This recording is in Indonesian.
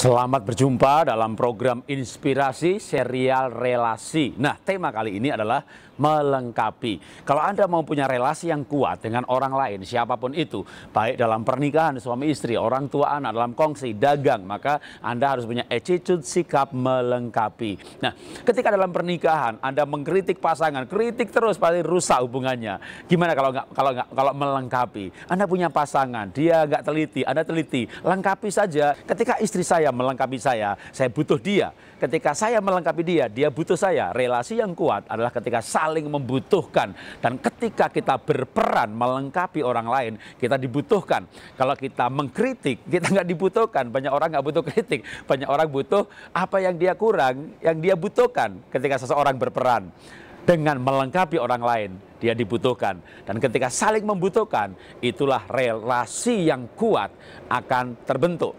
Selamat berjumpa dalam program inspirasi serial relasi. Nah, tema kali ini adalah melengkapi. Kalau Anda mau punya relasi yang kuat dengan orang lain, siapapun itu, baik dalam pernikahan suami istri, orang tua anak, dalam kongsi, dagang, maka Anda harus punya attitude sikap melengkapi. Nah, ketika dalam pernikahan Anda mengkritik pasangan, kritik terus pasti rusak hubungannya. Gimana kalau nggak kalau nggak kalau melengkapi? Anda punya pasangan, dia nggak teliti, Anda teliti, lengkapi saja. Ketika istri saya melengkapi saya, saya butuh dia. Ketika saya melengkapi dia, dia butuh saya. Relasi yang kuat adalah ketika saling membutuhkan dan ketika kita berperan melengkapi orang lain, kita dibutuhkan. Kalau kita mengkritik, kita nggak dibutuhkan. Banyak orang nggak butuh kritik, banyak orang butuh apa yang dia kurang, yang dia butuhkan ketika seseorang berperan dengan melengkapi orang lain dia dibutuhkan dan ketika saling membutuhkan itulah relasi yang kuat akan terbentuk.